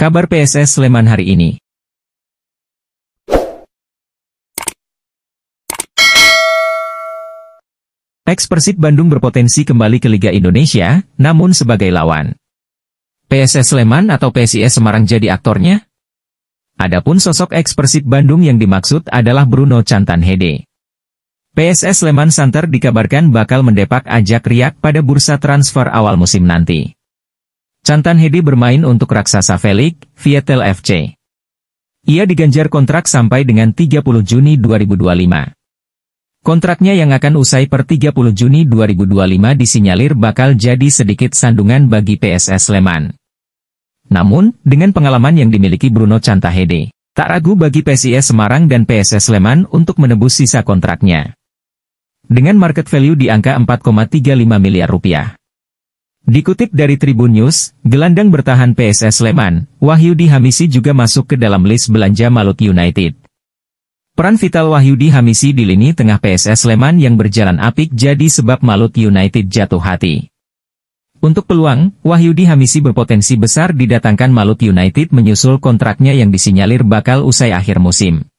Kabar PSS Sleman hari ini. Ex Persib Bandung berpotensi kembali ke Liga Indonesia, namun sebagai lawan. PSS Sleman atau PSIS Semarang jadi aktornya? Adapun sosok ex Persib Bandung yang dimaksud adalah Bruno Hede. PSS Sleman Santer dikabarkan bakal mendepak ajak riak pada bursa transfer awal musim nanti. Cantan Hedi bermain untuk raksasa Felix, Vietel FC. Ia diganjar kontrak sampai dengan 30 Juni 2025. Kontraknya yang akan usai per 30 Juni 2025 disinyalir bakal jadi sedikit sandungan bagi PSS Sleman. Namun, dengan pengalaman yang dimiliki Bruno Cantahede, tak ragu bagi PSIS Semarang dan PSS Sleman untuk menebus sisa kontraknya. Dengan market value di angka 4,35 miliar rupiah. Dikutip dari Tribun News, gelandang bertahan PSS Sleman, Wahyudi Hamisi juga masuk ke dalam list belanja Malut United. Peran vital Wahyudi Hamisi di lini tengah PSS Sleman yang berjalan apik jadi sebab Malut United jatuh hati. Untuk peluang, Wahyudi Hamisi berpotensi besar didatangkan Malut United menyusul kontraknya yang disinyalir bakal usai akhir musim.